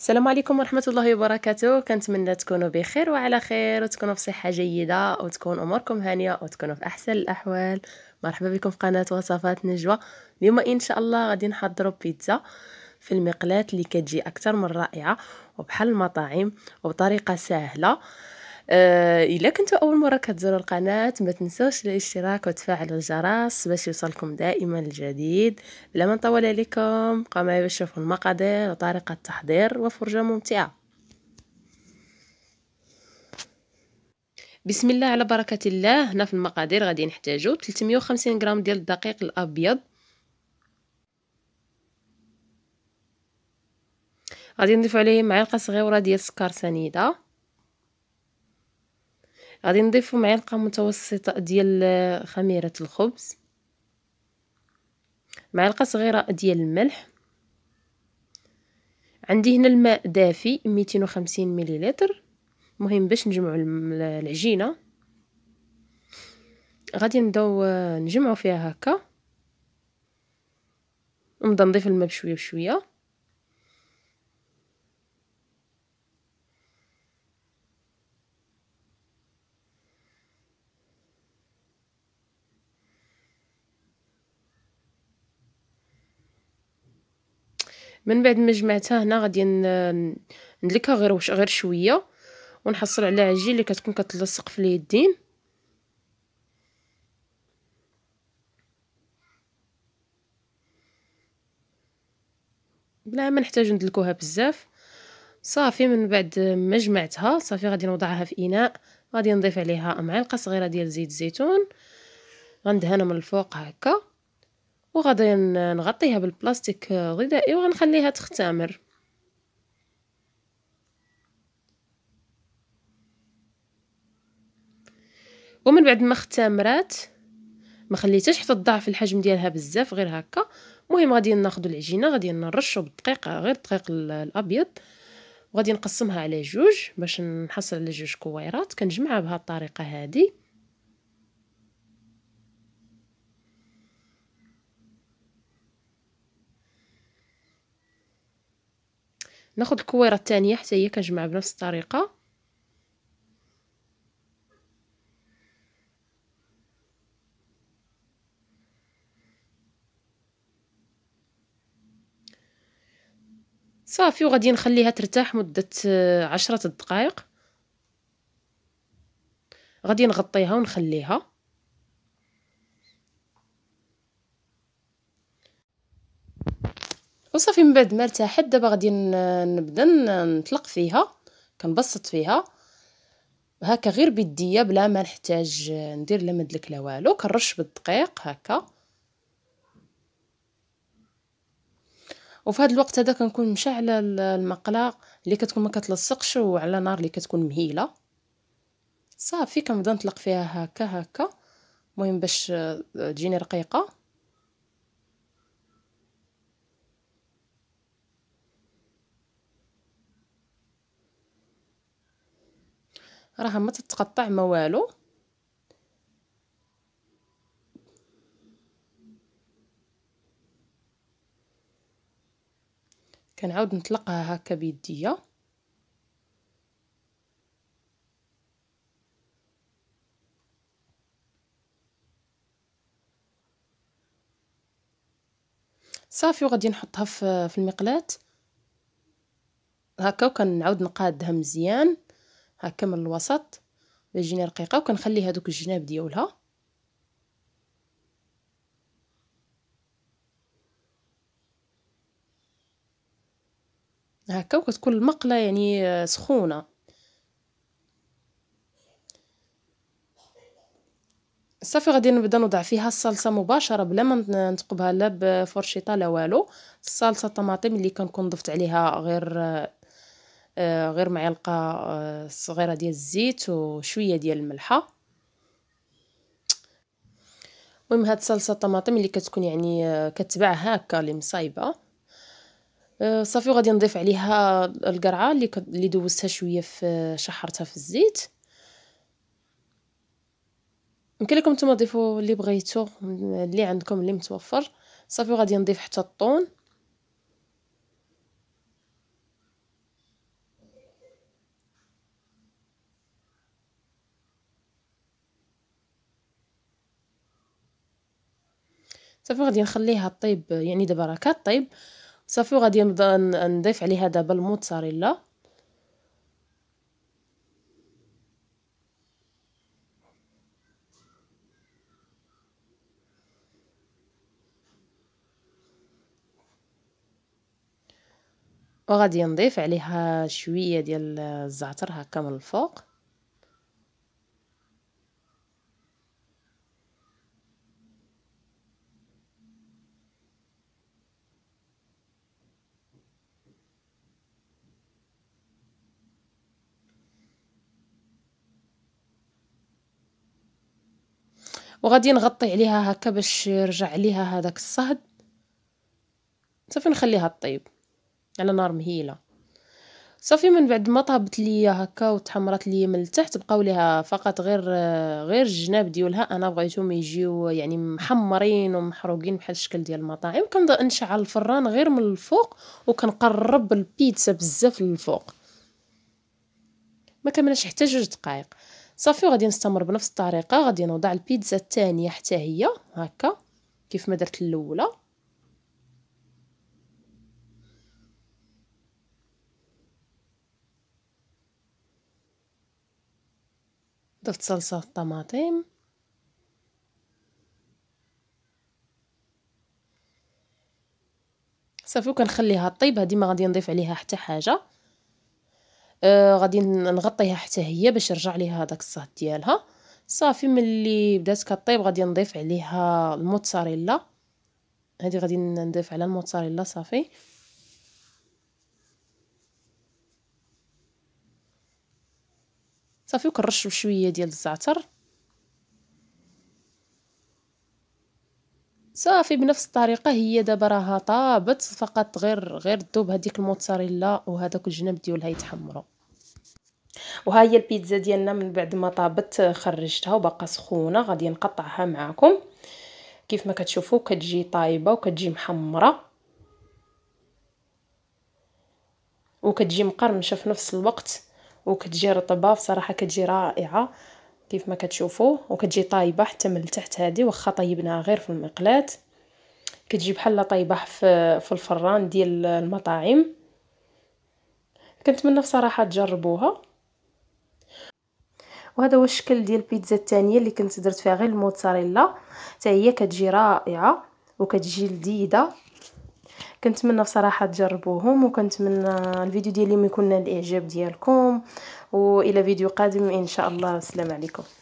السلام عليكم ورحمة الله وبركاته كنتمنى تكونوا بخير وعلى خير وتكونوا في صحة جيدة وتكون أموركم هانية وتكونوا في أحسن الأحوال مرحبا بكم في قناة وصفات نجوى اليوم إن شاء الله غادي نحضروا بيتزا في المقلاة اللي كتجي أكثر من رائعة وبحال المطاعم وبطريقة سهلة آه، الا كنتو اول مره كتزوروا القناه ما تنسوش الاشتراك وتفعلوا الجرس باش يوصلكم دائما الجديد بلا ما نطول عليكم بقاو معايا باش تشوفوا المقادير وطريقه التحضير وفرجه ممتعه بسم الله على بركه الله هنا في المقادير غادي نحتاجو 350 غرام ديال الدقيق الابيض غادي نضيف عليه معلقه صغيره ديال السكر سنيده غادي نضيفو معلقه متوسطه ديال آه، خميره الخبز معلقه صغيره ديال الملح عندي هنا الماء دافي 250 مليلتر مهم باش نجمعوا العجينه غادي نبداو آه، نجمعوا فيها هكا نبدا نضيف الماء بشويه بشويه من بعد ما جمعتها هنا غادي ندلكها غير وش غير شويه ونحصل على عجين اللي كتكون كتلصق في اليدين بلا ما نحتاج ندلكوها بزاف صافي من بعد ما جمعتها صافي غادي نوضعها في اناء غادي نضيف عليها معلقه صغيره ديال زيت الزيتون غندهنها من الفوق هكا وغادي نغطيها بالبلاستيك غذائي وغنخليها تختمر ومن بعد ما اختمرات ما خليتهاش حتى تضاعف الحجم ديالها بزاف غير هكا المهم غادي ناخذ العجينه غادي نرشو بالدقيق غير الدقيق الابيض وغادي نقسمها على جوج باش نحصل على جوج كويرات كنجمعها بهذه الطريقه هذه ناخذ الكويره الثانيه حتى هي كنجمع بنفس الطريقه صافي وغادي نخليها ترتاح مده آه، عشرة دقائق غادي نغطيها ونخليها وصافي من بعد ما ارتاحت دابا غادي نبدا نطلق فيها كنبسط فيها هكا غير بيديا بلا ما نحتاج ندير لا مدلك لا والو كنرش بالدقيق هكا وفي هذا الوقت هذا كنكون مشعله المقله اللي كتكون ما كتلصقش وعلى نار اللي كتكون مهيله صافي كنبدا نطلق فيها هكا هكا المهم باش تجيني رقيقه راها ما تتقطع ما والو كنعاود نطلقها هكا بيديا صافي وغادي نحطها في المقلاه هكا وكنعاود نقادها مزيان هكا من الوسط تجيني رقيقه وكنخلي هذوك الجناب ديالها هكا وكتكون المقله يعني آه، سخونه صافي غادي نبدا نوضع فيها الصلصه مباشره بلا ما نثقبها لا بفرشيطه لا والو الصلصه الطماطم اللي كنكون ضفت عليها غير آه، آه، غير معلقه آه، صغيره ديال الزيت وشويه ديال الملحه المهم هاد صلصه الطماطم اللي كتكون يعني آه، كتباع هكا اللي مصايبه صافي وغادي نضيف عليها القرعه اللي اللي دوزتها شويه في شحرتها في الزيت يمكن لكم نتوما تضيفوا اللي بغيتو اللي عندكم اللي متوفر صافي وغادي نضيف حتى الطون صافي غادي نخليها طيب يعني دابا راه كطيب صافي وغادي نبدا نضيف عليها دابا الموتزاريلا وغادي نضيف عليها شويه ديال الزعتر هكا من الفوق وغادي نغطي عليها هكا باش يرجع ليها هذاك الصهد صافي نخليها طيب على نار مهيله صافي من بعد ما طابت ليا هكا وتحمرات ليا من التحت بقاو ليها فقط غير غير الجناب ديالها انا بغيتهم يجيو يعني محمرين ومحروقين بحال الشكل ديال المطاعم كنبدا نشعل الفران غير من الفوق وكنقرب البيتزا بزاف للفوق ما كملش حتى جوج دقائق صافي وغادي نستمر بنفس الطريقه غادي نوضع البيتزا الثانيه حتى هي هكا كيف ما درت الاولى ضفت صلصه الطماطم صافي وكنخليها طيب هادي ما غادي نضيف عليها حتى حاجه آه غادي نغطيها حتى هي باش يرجع ليها داك الصهد ديالها صافي ملي بدات كطيب غادي نضيف عليها الموتزاريلا هذه غادي نضيف على الموتزاريلا صافي صافي وكنرش بشويه ديال الزعتر صافي بنفس الطريقه هي دابا راها طابت فقط غير غير ذوب هذيك الموتزاريلا وهذاك الجناب ديالها يتحمروا وها هي البيتزا ديالنا من بعد ما طابت خرجتها وباقا سخونه غادي نقطعها معكم كيف ما كتشوفوا كتجي طايبه وكتجي محمره وكتجي مقرمشه في نفس الوقت وكتجي رطبه بصراحه كتجي رائعه كيف ما كتشوفوه وكتجي طايبه حتى من التحت هذه واخا طيبناها غير في المقلاة كتجي بحال طايبه في في الفران ديال المطاعم كنتمنى بصراحه تجربوها وهذا هو الشكل ديال البيتزا الثانيه اللي كنت درت فيها غير الموتزاريلا حتى هي كتجي رائعه وكتجي لذيذه كنتمنى بصراحه تجربوهم وكنتمنى الفيديو ديالي يكون نال الاعجاب ديالكم والى فيديو قادم ان شاء الله السلام عليكم